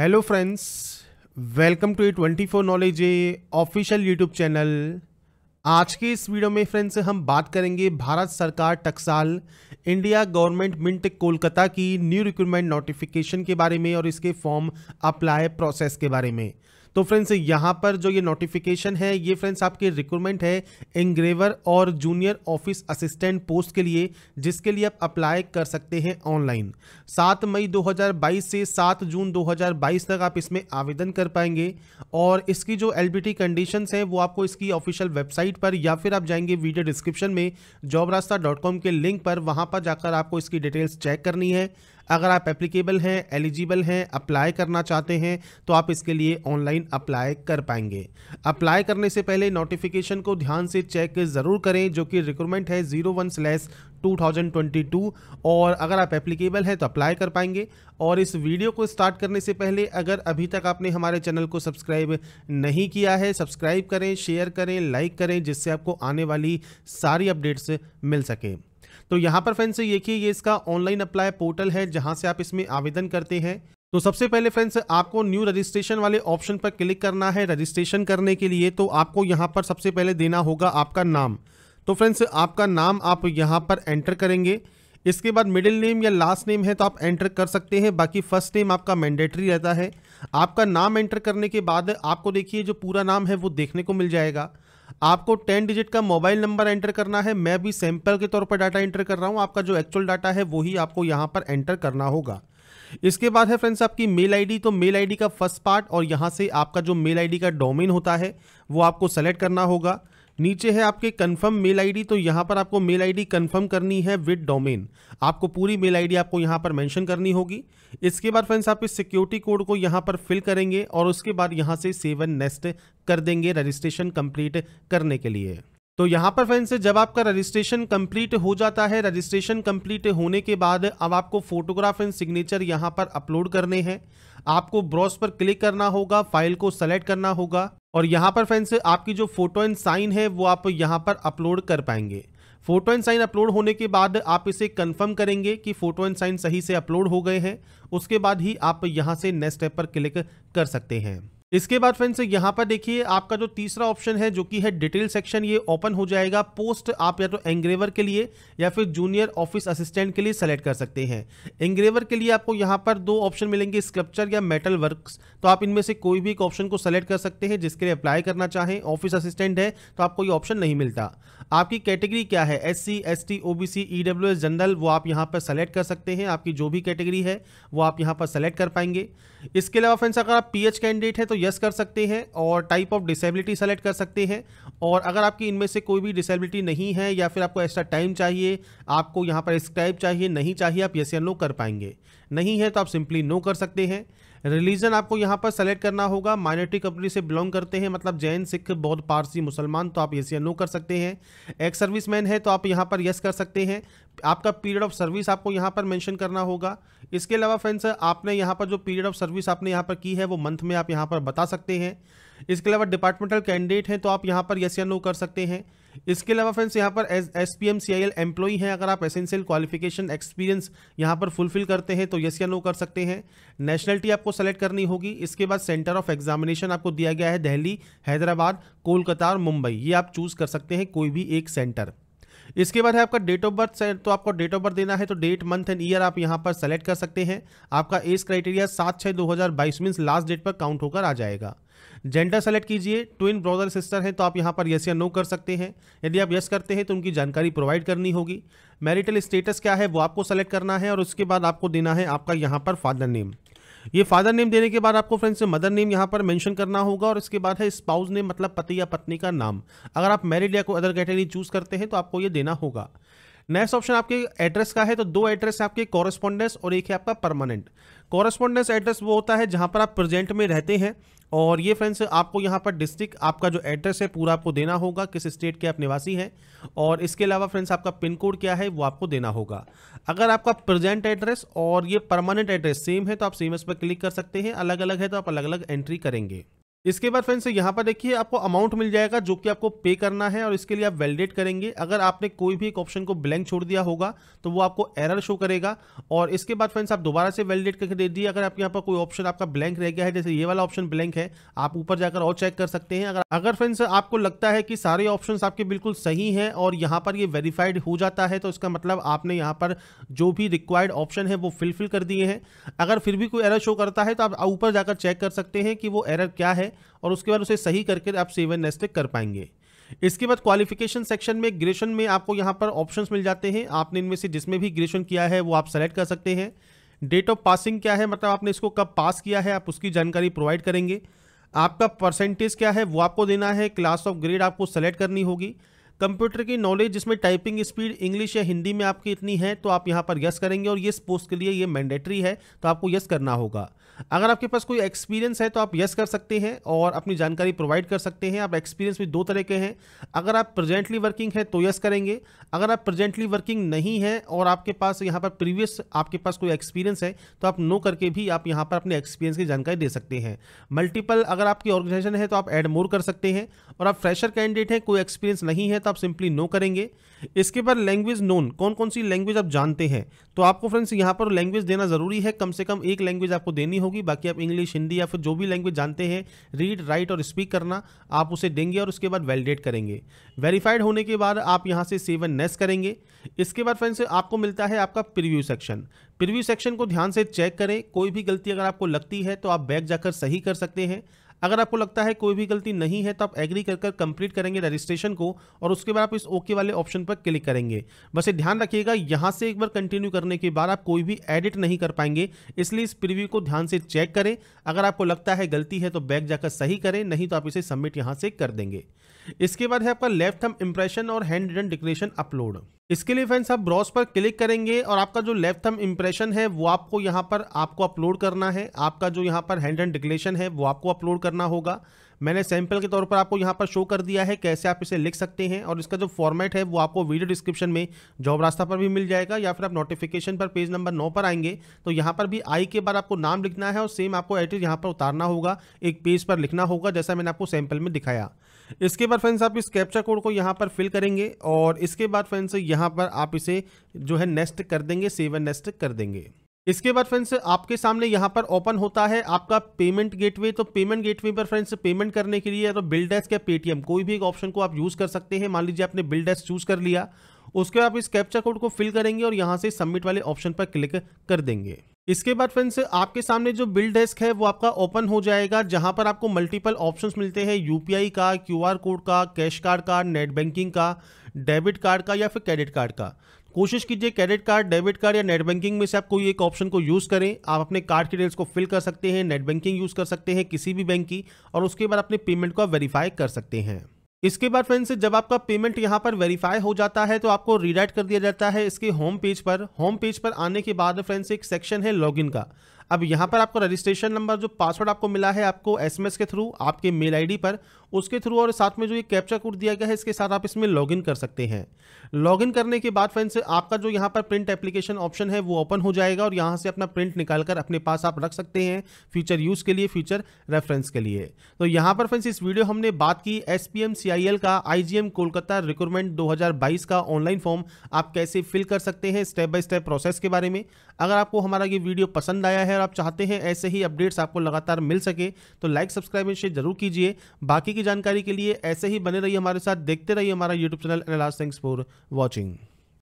hello friends welcome to A twenty four knowledge A official YouTube channel आज के इस video में friends हम बात करेंगे भारत सरकार टकसाल इंडिया गवर्नमेंट मिंट कोलकाता की न्यू रिक्रूटमेंट नोटिफिकेशन के बारे में और इसके फॉर्म अप्लाई प्रोसेस के बारे में तो फ्रेंड्स यहाँ पर जो ये नोटिफिकेशन है ये फ्रेंड्स आपकी रिक्रूटमेंट है एंग्रेवर और जूनियर ऑफिस असिस्टेंट पोस्ट के लिए जिसके लिए आप अप्लाई कर सकते हैं ऑनलाइन सात मई 2022 से सात जून 2022 तक आप इसमें आवेदन कर पाएंगे और इसकी जो एल बी है वो आपको इसकी ऑफिशियल वेबसाइट पर या फिर आप जाएंगे वीडियो डिस्क्रिप्शन में जॉब के लिंक पर वहाँ पर जाकर आपको इसकी डिटेल्स चेक करनी है अगर आप एप्लीकेबल हैं एलिजिबल हैं अप्लाई करना चाहते हैं तो आप इसके लिए ऑनलाइन अप्लाई कर पाएंगे अप्लाई करने से पहले नोटिफिकेशन को ध्यान से चेक ज़रूर करें जो कि रिक्रूटमेंट है जीरो वन स्लैश 2022 और अगर आप एप्लीकेबल हैं तो अप्लाई कर पाएंगे और इस वीडियो को स्टार्ट करने से पहले अगर अभी तक आपने हमारे चैनल को सब्सक्राइब नहीं किया है सब्सक्राइब करें शेयर करें लाइक करें जिससे आपको आने वाली सारी अपडेट्स मिल सकें तो यहाँ पर फ्रेंड्स ये ये इसका ऑनलाइन अप्लाई पोर्टल है जहाँ से आप इसमें आवेदन करते हैं तो सबसे पहले फ्रेंड्स आपको न्यू रजिस्ट्रेशन वाले ऑप्शन पर क्लिक करना है रजिस्ट्रेशन करने के लिए तो आपको यहाँ पर सबसे पहले देना होगा आपका नाम तो फ्रेंड्स आपका नाम आप यहाँ पर एंटर करेंगे इसके बाद मिडिल नेम या लास्ट नेम है तो आप एंटर कर सकते हैं बाकी फर्स्ट नेम आपका मैंडेटरी रहता है आपका नाम एंटर करने के बाद आपको देखिए जो पूरा नाम है वो देखने को मिल जाएगा आपको टेन डिजिट का मोबाइल नंबर एंटर करना है मैं भी सैंपल के तौर पर डाटा एंटर कर रहा हूँ आपका जो एक्चुअल डाटा है वही आपको यहाँ पर एंटर करना होगा इसके बाद है फ्रेंड्स आपकी मेल आईडी तो मेल आईडी का फर्स्ट पार्ट और यहाँ से आपका जो मेल आईडी का डोमेन होता है वो आपको सेलेक्ट करना होगा नीचे है आपके कंफर्म मेल आईडी तो यहाँ पर आपको मेल आईडी कंफर्म करनी है विद डोमेन आपको पूरी मेल आईडी आपको यहाँ पर मेंशन करनी होगी इसके बाद फ्रेंड्स आप इस सिक्योरिटी कोड को यहाँ पर फिल करेंगे और उसके बाद यहाँ से सेवन नेस्ट कर देंगे रजिस्ट्रेशन कंप्लीट करने के लिए तो यहाँ पर फ्रेंड्स जब आपका रजिस्ट्रेशन कंप्लीट हो जाता है रजिस्ट्रेशन कंप्लीट होने के बाद अब आपको फोटोग्राफ एंड सिग्नेचर यहाँ पर अपलोड करने हैं आपको ब्रॉस पर क्लिक करना होगा फाइल को सेलेक्ट करना होगा और यहाँ पर फ्रेंड्स आपकी जो फोटो एंड साइन है वो आप यहाँ पर अपलोड कर पाएंगे फोटो एंड साइन अपलोड होने के बाद आप इसे कन्फर्म करेंगे कि फोटो एंड साइन सही से अपलोड हो गए हैं उसके बाद ही आप यहाँ से नेक्स्ट स्टेप पर क्लिक कर सकते हैं इसके बाद फ्रेंड्स यहाँ पर देखिए आपका जो तीसरा ऑप्शन है जो कि है डिटेल सेक्शन ये ओपन हो जाएगा पोस्ट आप या तो एंग्रेवर के लिए या फिर जूनियर ऑफिस असिस्टेंट के लिए सेलेक्ट कर सकते हैं एंग्रेवर के लिए आपको यहाँ पर दो ऑप्शन मिलेंगे स्क्रप्चर या मेटल वर्क तो आप इनमें से कोई भी एक ऑप्शन को सेलेक्ट कर सकते हैं जिसके लिए अप्लाई करना चाहें ऑफिस असिस्टेंट है तो आपको ये ऑप्शन नहीं मिलता आपकी कैटेगरी क्या है S C S T O B C E W S general वो आप यहाँ पर सेलेक्ट कर सकते हैं आपकी जो भी कैटेगरी है वो आप यहाँ पर सेलेक्ट कर पाएंगे इसके अलावा फ्रेंड्स अगर आप पी एच कैंडिडेट है तो यस कर सकते हैं और टाइप ऑफ डिसेबिलिटी सेलेक्ट कर सकते हैं और अगर आपकी इनमें से कोई भी डिसेबिलिटी नहीं है या फिर आपको एक्स्ट्रा टाइम चाहिए आपको यहाँ पर स्क्राइब चाहिए नहीं चाहिए आप यस या नो कर पाएंगे नहीं है तो आप सिंपली नो कर सकते हैं रिलीजन आपको यहाँ पर सेलेक्ट करना होगा माइनॉरिटी कंपनी से बिलोंग करते हैं मतलब जैन सिख बौद्ध पारसी मुसलमान तो आप यस या नो कर सकते हैं एक्स सर्विस मैन है तो आप यहाँ पर यस कर सकते हैं आपका पीरियड ऑफ सर्विस आपको यहाँ पर मेंशन करना होगा इसके अलावा फ्रेंड्स आपने यहाँ पर जो पीरियड ऑफ सर्विस आपने यहाँ पर की है वो मंथ में आप यहाँ पर बता सकते हैं इसके अलावा डिपार्टमेंटल कैंडिडेट हैं तो आप यहाँ पर यस या नो कर सकते हैं इसके अलावा फ्रेंड्स यहाँ पर S S P M C I L employee हैं अगर आप एसेंशियल क्वालिफिकेशन एक्सपीरियंस यहाँ पर फुलफिल करते हैं तो यस या नो कर सकते हैं नेशनलिटी आपको सेलेक्ट करनी होगी इसके बाद सेंटर ऑफ एग्जामिनेशन आपको दिया गया है दिल्ली हैदराबाद कोलकाता और मुंबई ये आप चूज़ कर सकते हैं कोई भी एक सेंटर इसके बाद है आपका डेट ऑफ बर्थ तो आपको डेट ऑफ बर्थ देना है तो डेट मंथ एंड ईयर आप यहाँ पर सेलेक्ट कर सकते हैं आपका एज क्राइटेरिया सात छः दो हज़ार बाईस मीन्स लास्ट डेट पर काउंट होकर आ जाएगा जेंडर सेलेक्ट कीजिए ट्विन ब्रदर सिस्टर हैं तो आप यहाँ पर यस या नो कर सकते हैं यदि आप यस करते हैं तो उनकी जानकारी प्रोवाइड करनी होगी मैरिटल स्टेटस क्या है वो आपको सेलेक्ट करना है और उसके बाद आपको देना है आपका यहाँ पर फादर नेम ये फादर नेम देने के बाद आपको फ्रेंड्स मदर नेम यहाँ पर मेंशन करना होगा और इसके बाद है स्पाउस नेम मतलब पति या पत्नी का नाम अगर आप मैरिड या कोई अदर कैटेगरी चूज करते हैं तो आपको ये देना होगा नेक्स्ट ऑप्शन आपके एड्रेस का है तो दो एड्रेस है आपके कॉरेस्पॉन्डेंस और एक है आपका परमानेंट कॉरेस्पॉन्डेंस एड्रेस वो होता है जहाँ पर आप प्रेजेंट में रहते हैं और ये फ्रेंड्स आपको यहाँ पर डिस्ट्रिक्ट आपका जो एड्रेस है पूरा आपको देना होगा किस स्टेट के आप निवासी हैं और इसके अलावा फ्रेंड्स आपका पिन कोड क्या है वो आपको देना होगा अगर आपका प्रेजेंट एड्रेस और ये परमानेंट एड्रेस सेम है तो आप सेम एस पर क्लिक कर सकते हैं अलग अलग है तो आप अलग अलग एंट्री करेंगे इसके बाद फ्रेंड्स यहाँ पर देखिए आपको अमाउंट मिल जाएगा जो कि आपको पे करना है और इसके लिए आप वैलिडेट करेंगे अगर आपने कोई भी एक ऑप्शन को ब्लैंक छोड़ दिया होगा तो वो आपको एरर शो करेगा और इसके बाद फ्रेंड्स आप दोबारा से वैलिडेट करके दे दिए अगर आपके यहाँ पर कोई ऑप्शन आपका ब्लैंक रह गया है जैसे ये वाला ऑप्शन ब्लैंक है आप ऊपर जाकर और चेक कर सकते हैं अगर अगर फ्रेंड्स आपको लगता है कि सारे ऑप्शन आपके बिल्कुल सही हैं और यहाँ पर ये वेरीफाइड हो जाता है तो इसका मतलब आपने यहाँ पर जो भी रिक्वायर्ड ऑप्शन है वो फिलफिल कर दिए हैं अगर फिर भी कोई एरर शो करता है तो आप ऊपर जाकर चेक कर सकते हैं कि वो एरर क्या है और उसके बाद उसे सही करके आप सेवन नेस्टेड कर पाएंगे इसके बाद क्वालिफिकेशन सेक्शन में ग्रेजुएशन में आपको यहाँ पर ऑप्शंस मिल जाते हैं आपने इनमें से जिसमें भी ग्रेजुएशन किया है वो आप सेलेक्ट कर सकते हैं डेट ऑफ पासिंग क्या है मतलब आपने इसको कब पास किया है आप उसकी जानकारी प्रोवाइड करेंगे आपका परसेंटेज क्या है वो आपको देना है क्लास ऑफ ग्रेड आपको सेलेक्ट करनी होगी कंप्यूटर की नॉलेज जिसमें टाइपिंग स्पीड इंग्लिश या हिंदी में आपकी इतनी है तो आप यहाँ पर यस करेंगे और ये पोस्ट के लिए ये मैंडेटरी है तो आपको यस करना होगा अगर आपके पास कोई एक्सपीरियंस है तो आप यस कर सकते हैं और अपनी जानकारी प्रोवाइड कर सकते हैं आप एक्सपीरियंस भी दो तरह के हैं अगर आप प्रेजेंटली वर्किंग है तो यस करेंगे अगर आप प्रेजेंटली वर्किंग नहीं है और आपके पास यहाँ पर प्रीवियस आपके पास कोई एक्सपीरियंस है तो आप नो करके भी आप यहाँ पर अपने एक्सपीरियंस की जानकारी दे सकते हैं मल्टीपल अगर आपकी ऑर्गेनाइजेशन है तो आप एड मोर कर सकते हैं और आप फ्रेशर कैंडिडेट हैं कोई एक्सपीरियंस नहीं है तो आप सिंपली नो करेंगे इसके बाद लैंग्वेज नोन कौन कौन सी लैंग्वेज आप जानते हैं तो आपको फ्रेंड्स यहाँ पर लैंग्वेज देना जरूरी है कम से कम एक लैंग्वेज आपको देनी हो होगी बाकी आप इंग्लिश हिंदी या फिर जो भी लैंग्वेज जानते हैं रीड राइट और स्पीक करना आप उसे देंगे और उसके बाद वैलिडेट करेंगे वेरीफाइड होने के बाद आप यहाँ से सेवन नेस करेंगे इसके बाद फ्रेंड्स आपको मिलता है आपका प्रिव्यू सेक्शन प्रिव्यू सेक्शन को ध्यान से चेक करें कोई भी गलती अगर आपको लगती है तो आप बैक जाकर सही कर सकते हैं अगर आपको लगता है कोई भी गलती नहीं है तो आप एग्री कर कर कंप्लीट करेंगे रजिस्ट्रेशन को और उसके बाद आप इस ओके वाले ऑप्शन पर क्लिक करेंगे बस ये ध्यान रखिएगा यहाँ से एक बार कंटिन्यू करने के बाद आप कोई भी एडिट नहीं कर पाएंगे इसलिए इस प्रिव्यू को ध्यान से चेक करें अगर आपको लगता है गलती है तो बैक जाकर सही करें नहीं तो आप इसे सबमिट यहाँ से कर देंगे इसके बाद है आपका लेफ्ट हम इम्प्रेशन और हैंड रिटन डिक्लेरेशन अपलोड इसके लिए फ्रेंड्स आप ब्रॉस पर क्लिक करेंगे और आपका जो लेफ्ट थम इंप्रेशन है वो आपको यहाँ पर आपको अपलोड करना है आपका जो यहाँ पर हैंड एंड डिक्लेशन है वो आपको अपलोड करना होगा मैंने सैंपल के तौर पर आपको यहाँ पर शो कर दिया है कैसे आप इसे लिख सकते हैं और इसका जो फॉर्मेट है वो आपको वीडियो डिस्क्रिप्शन में जॉब रास्ता पर भी मिल जाएगा या फिर आप नोटिफिकेशन पर पेज नंबर नौ पर आएंगे तो यहाँ पर भी आई के बाद आपको नाम लिखना है और सेम आपको एड्रेस यहाँ पर उतारना होगा एक पेज पर लिखना होगा जैसा मैंने आपको सैंपल में दिखाया इसके बाद फ्रेंड्स आप इस कैप्चा कोड को यहाँ पर फिल करेंगे और इसके बाद फ्रेंड्स यहाँ पर आप इसे जो है नेस्ट कर देंगे सेवन नेस्ट कर देंगे इसके बाद फ्रेंड्स आपके सामने यहाँ पर ओपन होता है आपका पेमेंट गेटवे तो पेमेंट गेटवे पर फ्रेंड्स पेमेंट करने के लिए या तो बिल डेस्क या पेटीएम कोई भी एक ऑप्शन को आप यूज़ कर सकते हैं मान लीजिए आपने बिल डेस्क चूज़ कर लिया उसके बाद आप इस कैप्चा कोड को फिल करेंगे और यहाँ से सबमिट वाले ऑप्शन पर क्लिक कर देंगे इसके बाद फ्रेंड्स आपके सामने जो बिल डेस्क है वो आपका ओपन हो जाएगा जहां पर आपको मल्टीपल ऑप्शंस मिलते हैं यूपीआई का क्यूआर कोड का कैश कार्ड का नेट बैंकिंग का डेबिट कार्ड का या फिर क्रेडिट कार्ड का कोशिश कीजिए क्रेडिट कार्ड डेबिट कार्ड या नेट बैंकिंग में से आप कोई एक ऑप्शन को यूज़ करें आप अपने कार्ड की डिटेल्स को फिल कर सकते हैं नेट बैंकिंग यूज़ कर सकते हैं किसी भी बैंक की और उसके बाद अपने पेमेंट को वेरीफाई कर सकते हैं इसके बाद फ्रेंड्स जब आपका पेमेंट यहाँ पर वेरीफाई हो जाता है तो आपको रीडाइट कर दिया जाता है इसके होम पेज पर होम पेज पर आने के बाद फ्रेंड्स एक सेक्शन है लॉगिन का अब यहाँ पर आपको रजिस्ट्रेशन नंबर जो पासवर्ड आपको मिला है आपको एसएमएस के थ्रू आपके मेल आईडी पर उसके थ्रू और साथ में जो ये कैप्चा कोड दिया गया है इसके साथ आप इसमें लॉगिन कर सकते हैं लॉगिन करने के बाद फ्रेंड्स आपका जो यहाँ पर प्रिंट एप्लीकेशन ऑप्शन है वो ओपन हो जाएगा और यहाँ से अपना प्रिंट निकाल कर अपने पास आप रख सकते हैं फ्यूचर यूज़ के लिए फ्यूचर रेफरेंस के लिए तो यहाँ पर फ्रेंड्स इस वीडियो हमने बात की एस पी का आई कोलकाता रिक्रूटमेंट दो का ऑनलाइन फॉर्म आप कैसे फिल कर सकते हैं स्टेप बाय स्टेप प्रोसेस के बारे में अगर आपको हमारा ये वीडियो पसंद आया है और आप चाहते हैं ऐसे ही अपडेट्स आपको लगातार मिल सके तो लाइक सब्सक्राइब एंड शेयर जरूर कीजिए बाकी की जानकारी के लिए ऐसे ही बने रहिए हमारे साथ देखते रहिए हमारा यूट्यूब चैनल एनालाज थिंग्स फॉर वॉचिंग